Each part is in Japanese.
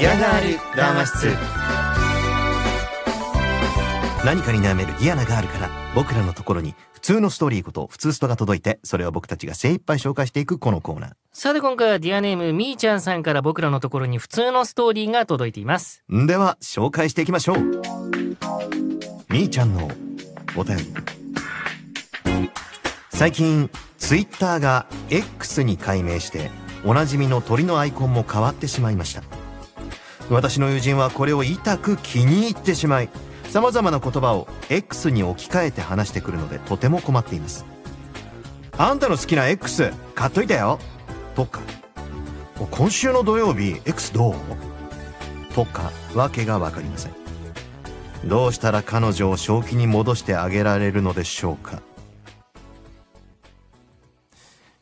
嫌がある談話室何かに悩めるギアなガールから僕らのところに普通のストーリーこと普通ストが届いてそれを僕たちが精一杯紹介していくこのコーナーさて今回はディアネームみーちゃんさんから僕らのところに普通のストーリーが届いていますでは紹介していきましょうみーちゃんのお便り最近ツイッターが X に改名しておなじみの鳥のアイコンも変わってしまいました私の友人はこれを痛く気に入ってしまい様々な言葉を X に置き換えて話してくるのでとても困っていますあんたの好きな X 買っといたよとか今週の土曜日 X どうとかわけが分かりませんどうしたら彼女を正気に戻してあげられるのでしょうか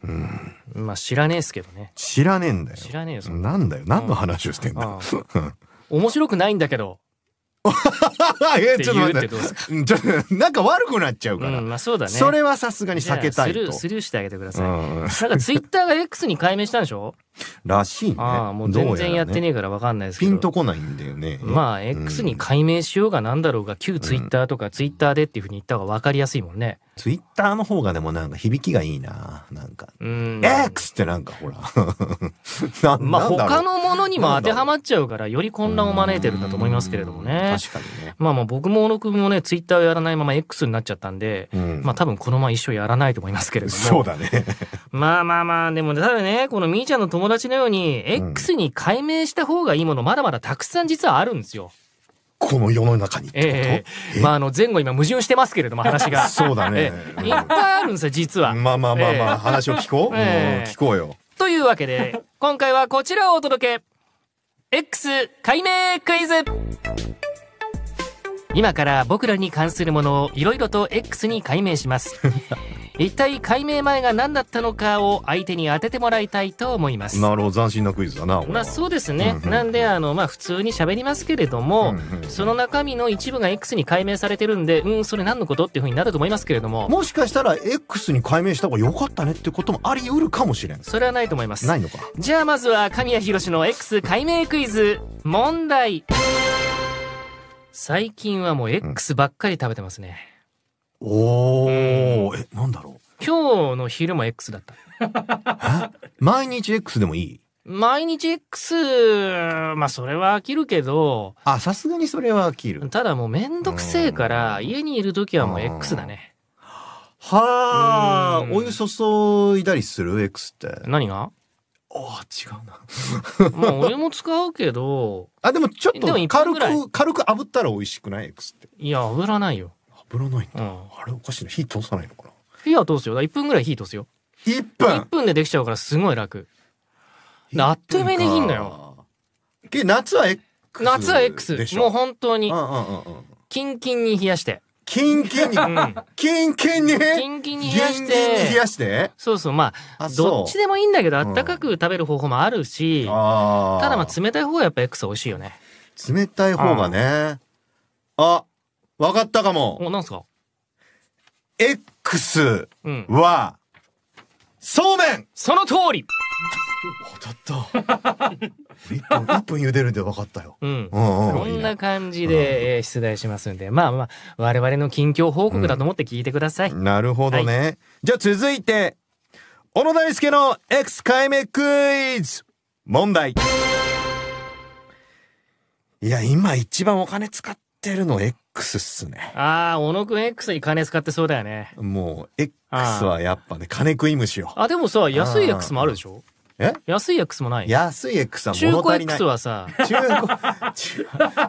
うんまあ知らねえっすけどね知らねえんだよ知らねえよなんだよ何の話をしてんだ、面白くないんだけど えちょっと待ってちょっとなんか悪くなっちゃうから、うんまあそうだね、それはさすがに避けたいとスルーしてあげてください、うん、なんかツイッターが X に解明したんでしょらしいねああもう全然やってねえからわかんないですけど、ね、ピンとこないんだよねまあ X に解明しようがなんだろうが旧ツイッターとかツイッターでっていうふうに言った方がわかりやすいもんね、ツイッターの方がでもなんか響きがいいな。なんか。うん。X ってなんかほら。なまあ他のものにも当てはまっちゃうから、より混乱を招いてるんだと思いますけれどもね。確かにね。まあまあ僕も小野君もね、ツイッターをやらないまま X になっちゃったんで、うん、まあ多分このまま一生やらないと思いますけれども。そうだね。まあまあまあ、でも、ただね、このみーちゃんの友達のように、X に解明した方がいいもの、まだまだたくさん実はあるんですよ。うんこの世の中にええまああの前後今矛盾してますけれども話が そうだね、えいっぱいあるんですよ実はまあまあまあまあ、え、話を聞こう、えー、聞こうよというわけで今回はこちらをお届け X 解明クイズ今から僕らに関するものをいろいろと X に解明します 一体解明前が何だったのかを相手に当ててもらいたいと思いますなるほど斬新なクイズだなまあそうですね、なんであのまあ普通に喋りますけれども、その中身の一部が X に解明されてるんでうんそれ何のことっていうふうになると思いますけれどももしかしたら X に解明した方が良かったねってこともあり得るかもしれんそれはないと思いますないのかじゃあまずは神谷博の X 解明クイズ問題最近はもう X ばっかり食べてますね。おお、え、なんだろう今日の昼も X だった。う。え 毎日 X でもいい毎日 X、まあそれは飽きるけど、あ、さすがにそれは飽きる。ただもうめんどくせえから、家にいる時はもう X だね。はあ、お湯注いだりする ?X って。何がああ違うなまあ俺も使うけど あでもちょっと軽く軽く炙ったら美味しくない X っていや炙らないよ炙らないんだ、うん、あれおかしいな火通さないのかな火は通すよ1分ぐらい火通すよ1分 ,1 分でできちゃうからすごい楽あっという間にできんのよ夏は X 夏は X もう本当にキンキンに冷やしてキンキンに、キンキンにキンキンに冷やして冷やしてそうそうまあどっちでもいいんだけどあったかく食べる方法もあるし、ただまあ冷たい方がやっぱ X 美味しいよね冷たい方がね、あわかったかもおなんすか X は、そうめんその通り当たった 一分分茹でるで分かったよ、うんうんうん、こんな感じで、え出題しますんで、まあまあ我々の近況報告だと思って聞いてください、うん、なるほどね、はい、じゃあ続いて小野大輔の X 解明クイズ問題いや今一番お金使ってるの X っすねああ小野くん X に金使ってそうだよねもう X はやっぱね金食い虫よあでもさ安い X もあるでしょえ安い X もない安い X は物足りない。中古 X はさ。中古、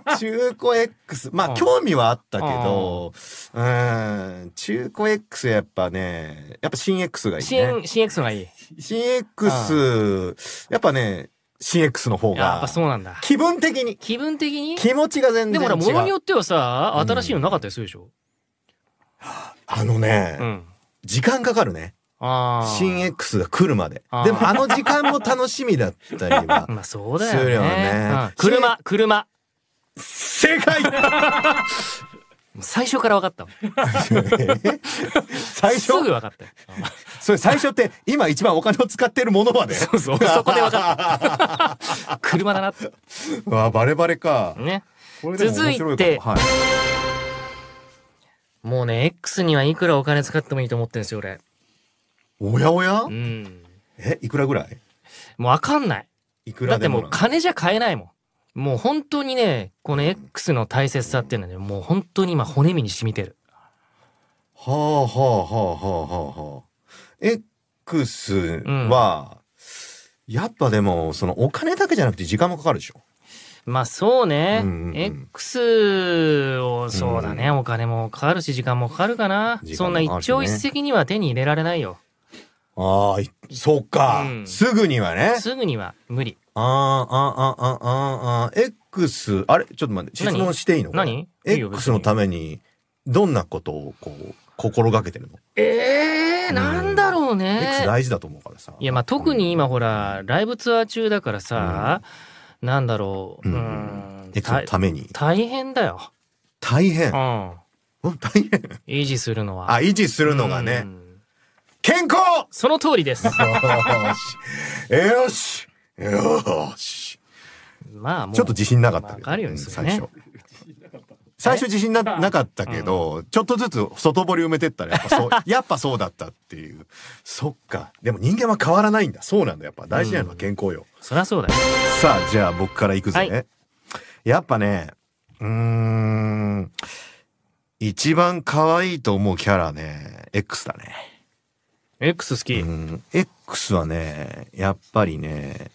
中古 X。まあ、うん、興味はあったけど、うん、ん、中古 X やっぱね、やっぱ新 X がいい、ね。新、新 X がいい。新 X、やっぱね、新 X の方が。やっぱそうなんだ。気分的に。気分的に気持ちが全然違う。でもほら、ものによってはさ、新しいのなかったりするでしょ、うん、あのね、うん、時間かかるね。新 X が来るまで。でもあの時間も楽しみだったりは。まあそうだよね。よね車、車。正解最初から分かった 最初すぐ分かった それ最初って今一番お金を使ってるものまでそうそうそこで分かった車だなってわバレバレかね続いて、はい、もうね X にはいくらお金使ってもいいと思ってるんですよ俺おやおや、うん、えいくらぐらいもう分かんないいくらだってもう金じゃ買えないもんもう本当にねこの X の大切さっていうのはねもう本当に今骨身に染みてるはあはあはあはあはあはあ X は、うん、やっぱでもそのお金だけじゃなくて時間もかかるでしょまあそうね、うんうんうん、X をそうだね、うん、お金もかかるし時間もかかるかな、ね、そんな一朝一夕には手に入れられないよああ、そっか、うんすぐにはね。すぐには無理。ああ、あ、ああ、ああ、あ X、あれちょっと待って、質何問していいの何いい ?X のために、どんなことをこう、心がけてるの、ええー、なんだろう ?X ね。大事だと思うからさ。いや、まあ特に今ほら、ライブツアー中だからさ、なんだろう。ううん X のために。大変だよ。大変う。ん。うん大変。維持するのは。あ、維持するのがね。うん健康その通りです。よしよしよし。まあもう。ちょっと自信なかったけど。あるよね、最初。最初自信ななかったけど、ちょっとずつ外堀埋めてったらやっぱそう やっぱそうだったっていうそっかでも人間は変わらないんだそうなんだやっぱ大事なのは健康よ、そりゃそうだよさあじゃあ僕からいくぜ、はい、やっぱねうん一番可愛いと思うキャラね X だね X 好き、うん、X はねやっぱりね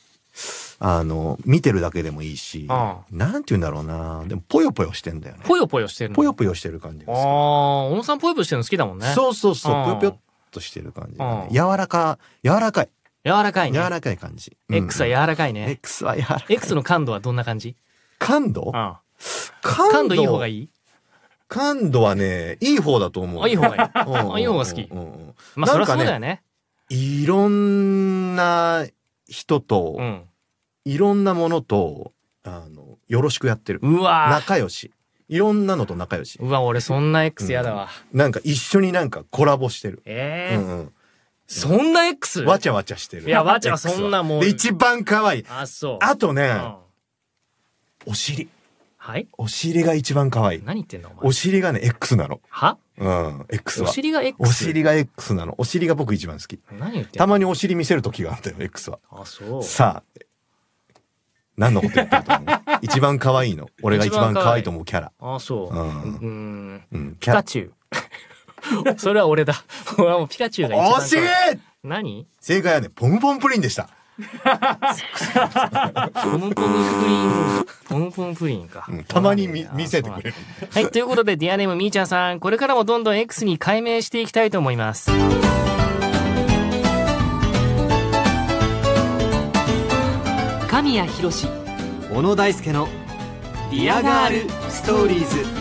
あの見てるだけでもいいしなんて言うんだろうなでもぽよぽよしてんだよねぽよぽよしてるぽよぽよしてる感じああ小野さんぽよぽよしてるの好きだもんねそうそうそうぽよぽよっとしてる感じ、ね、柔らか柔らかい柔らかい、ね、柔らかい感じ、うん、X は柔らかいね X は柔らかい X の感度はどんな感じ感度、感度感度いい方がいい感度はね、いい方だと思う。あ、いい方がいい。いい方が好き。まあ、そりゃそうだよね。いろんな人と、いろんなものと、あの、よろしくやってる。うわ仲良し。いろんなのと仲良し。うわ、俺そんな X 嫌だわ、なんか一緒になんかコラボしてる。ええんそんな X? わちゃわちゃしてる。いや、わちゃわそんなもん。一番可愛い。あ、そう。あとね、お尻。はい。お尻が一番可愛い。何言ってんのお尻がね、X なの。はうん、X は。お尻が X? お尻が X なの。お尻が僕一番好き。何言ってたまにお尻見せる時があったよ、X は。あ、そう。さあ、何のこと言ってると思う 一番可愛いの。俺が一番可愛いと思うキャラ。あ、そう。うん。うん。ピカチュウ。それは俺だ。俺はもうピカチュウが一番可愛い。おし何正解はね、ポンポンプリンでした。ポンポンプリンのンポンプリンか、たまに見せてくれるはいということでディアネームみーちゃんさんこれからもどんどん X に解明していきたいと思います神谷浩史小野大輔の「ディアガールストーリーズ」